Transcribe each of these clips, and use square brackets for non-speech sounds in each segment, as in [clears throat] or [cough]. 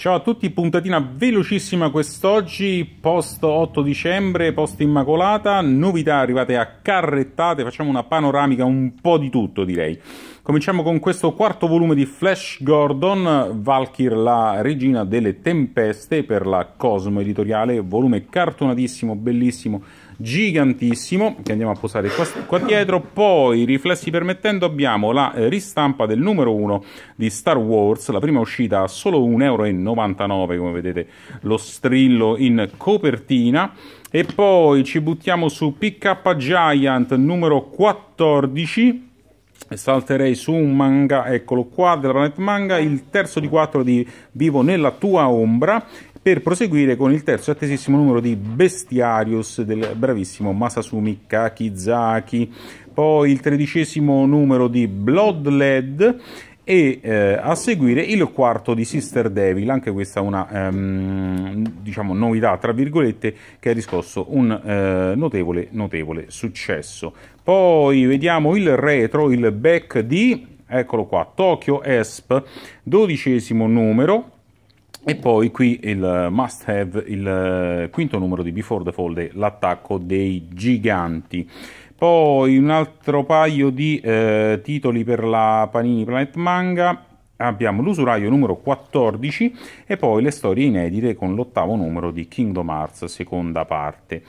Ciao a tutti, puntatina velocissima quest'oggi, post 8 dicembre, post immacolata, novità arrivate a carrettate, facciamo una panoramica un po' di tutto direi. Cominciamo con questo quarto volume di Flash Gordon, Valkyr la regina delle tempeste per la Cosmo editoriale, volume cartonatissimo, bellissimo, gigantissimo che andiamo a posare qua, qua dietro poi riflessi permettendo abbiamo la eh, ristampa del numero 1 di Star Wars la prima uscita a solo 1,99 euro come vedete lo strillo in copertina e poi ci buttiamo su PK Giant numero 14 salterei su un manga, eccolo qua, della Planet Manga, il terzo di quattro di Vivo nella tua ombra per proseguire con il terzo e attesissimo numero di Bestiarius del bravissimo Masasumi Kakizaki, poi il tredicesimo numero di Bloodled e eh, a seguire il quarto di Sister Devil, anche questa è una ehm, diciamo, novità tra virgolette che ha riscosso un eh, notevole, notevole successo. Poi vediamo il retro, il back di, eccolo qua, Tokyo Esp, dodicesimo numero, e poi qui il must have, il eh, quinto numero di Before the Fold, l'attacco dei giganti. Poi un altro paio di eh, titoli per la Panini Planet Manga abbiamo l'usuraio numero 14 e poi le storie inedite con l'ottavo numero di Kingdom Hearts seconda parte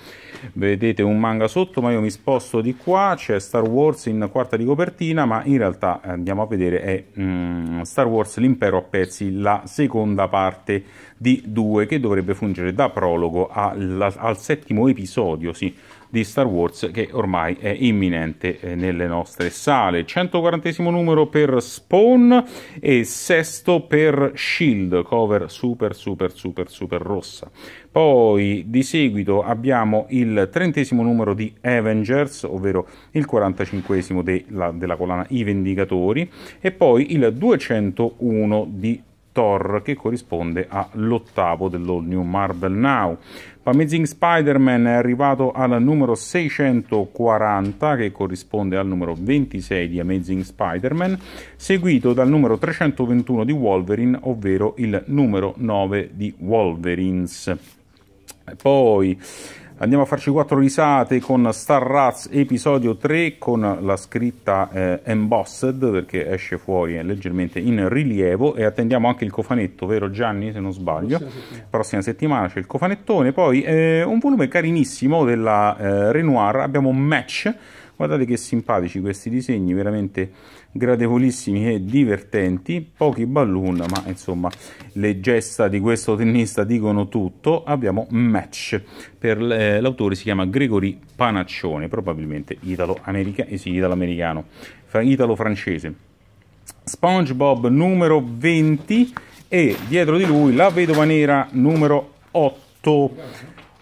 vedete un manga sotto ma io mi sposto di qua c'è Star Wars in quarta di copertina ma in realtà eh, andiamo a vedere è mm, Star Wars l'impero a pezzi la seconda parte di 2 che dovrebbe fungere da prologo al, al settimo episodio sì, di Star Wars che ormai è imminente eh, nelle nostre sale. 140 numero per Spawn e sesto per Shield, cover super super super super rossa. Poi di seguito abbiamo il trentesimo numero di Avengers, ovvero il 45 della, della collana I Vendicatori, e poi il 201 di Thor che corrisponde all'ottavo dell'All New Marvel Now. Amazing Spider-Man è arrivato al numero 640 che corrisponde al numero 26 di Amazing Spider-Man, seguito dal numero 321 di Wolverine, ovvero il numero 9 di Wolverines. Poi Andiamo a farci quattro risate con Star Rats episodio 3 con la scritta eh, embossed perché esce fuori leggermente in rilievo e attendiamo anche il cofanetto, vero Gianni se non sbaglio? Prossima settimana, Prossima settimana c'è il cofanettone, poi eh, un volume carinissimo della eh, Renoir, abbiamo un match guardate che simpatici questi disegni veramente gradevolissimi e divertenti pochi balloon ma insomma le gesta di questo tennista dicono tutto abbiamo match per eh, l'autore si chiama Gregory Panaccione probabilmente italo-americano eh sì, italo-americano italo-francese SpongeBob numero 20 e dietro di lui la vedova nera numero 8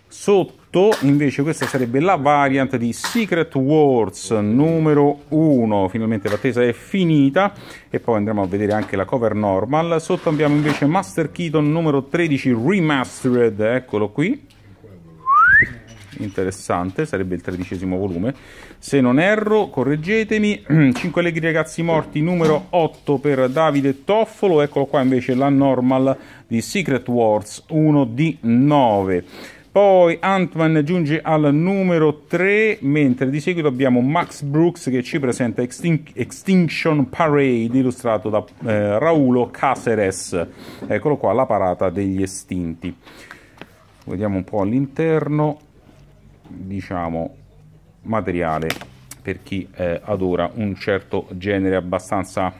sotto 8, invece questa sarebbe la variant di Secret Wars numero 1, finalmente l'attesa è finita e poi andremo a vedere anche la cover normal, sotto abbiamo invece Master Keaton numero 13 Remastered, eccolo qui, interessante, sarebbe il tredicesimo volume. Se non erro, correggetemi. 5 [clears throat] leghi ragazzi morti numero 8 per Davide Toffolo, eccolo qua invece la normal di Secret Wars 1 di 9. Poi Antman giunge al numero 3, mentre di seguito abbiamo Max Brooks che ci presenta Extin Extinction Parade, illustrato da eh, Raulo Caceres. Eccolo qua, la parata degli estinti. Vediamo un po' all'interno, diciamo, materiale per chi eh, adora un certo genere abbastanza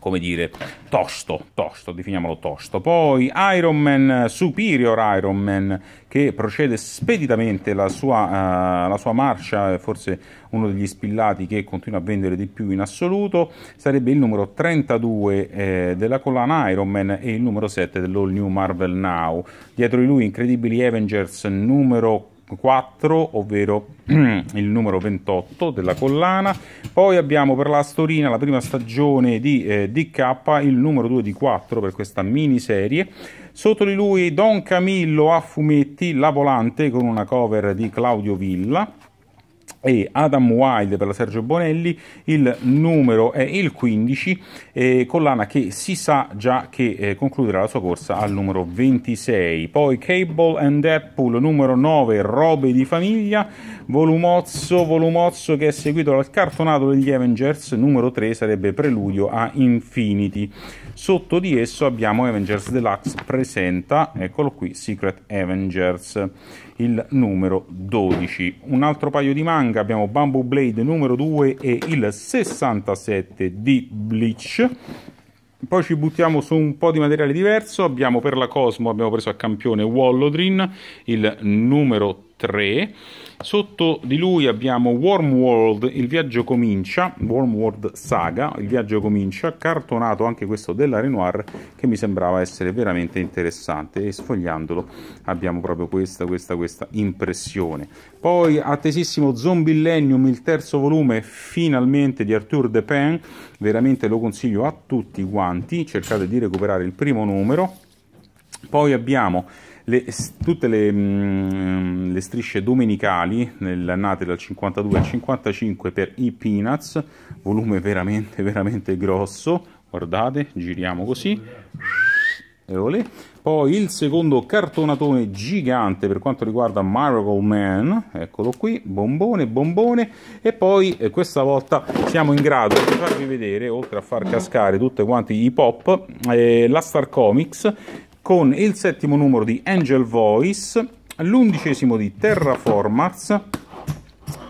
come dire, tosto, tosto, definiamolo tosto. Poi Iron Man, Superior Iron Man, che procede speditamente la sua, uh, la sua marcia, forse uno degli spillati che continua a vendere di più in assoluto, sarebbe il numero 32 eh, della collana Iron Man e il numero 7 dell'All New Marvel Now. Dietro di lui incredibili Avengers numero 4. 4, ovvero [clears throat] il numero 28 della collana. Poi abbiamo per la Storina la prima stagione di eh, DK, il numero 2 di 4 per questa miniserie. Sotto di lui Don Camillo a fumetti, La Volante con una cover di Claudio Villa e Adam Wilde per la Sergio Bonelli, il numero è il 15, eh, collana che si sa già che eh, concluderà la sua corsa al numero 26. Poi Cable and Apple, numero 9, Robe di famiglia, Volumozzo, Volumozzo che è seguito dal cartonato degli Avengers, numero 3 sarebbe preludio a Infinity. Sotto di esso abbiamo Avengers Deluxe presenta, eccolo qui, Secret Avengers, il numero 12. Un altro paio di manga manga abbiamo Bamboo Blade numero 2 e il 67 di Bleach poi ci buttiamo su un po' di materiale diverso abbiamo per la Cosmo abbiamo preso a campione Wallodrin il numero 3 3. Sotto di lui abbiamo Warm World, il viaggio comincia, Warm World Saga, il viaggio comincia, cartonato anche questo della Renoir che mi sembrava essere veramente interessante e sfogliandolo abbiamo proprio questa, questa, questa impressione. Poi attesissimo Zombillennium, il terzo volume finalmente di Arthur Depin, veramente lo consiglio a tutti quanti, cercate di recuperare il primo numero. Poi abbiamo le, tutte le, mh, mm, le, strisce domenicali, nell'annata dal 52 al 55 per i Peanuts, volume veramente, veramente grosso, guardate, giriamo così, e olè. Poi il secondo cartonatone gigante per quanto riguarda Miracle Man, eccolo qui, bombone, bombone, e poi eh, questa volta siamo in grado di farvi vedere, oltre a far cascare tutti quanti i pop, eh, la Star Comics, con il settimo numero di Angel Voice, l'undicesimo di Terraformars,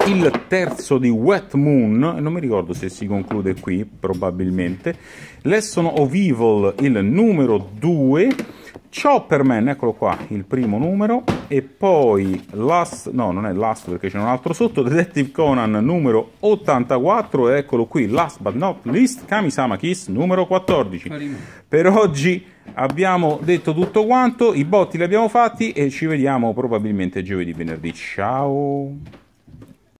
il terzo di Wet Moon, non mi ricordo se si conclude qui, probabilmente, Lesson of Evil il numero 2, Chopperman, eccolo qua, il primo numero, e poi Last, no non è Last perché c'è un altro sotto, [laughs] Detective Conan numero 84, e eccolo qui, Last but not least, Kamisama Kiss numero 14. Per oggi abbiamo detto tutto quanto, i botti li abbiamo fatti e ci vediamo probabilmente giovedì, venerdì, ciao!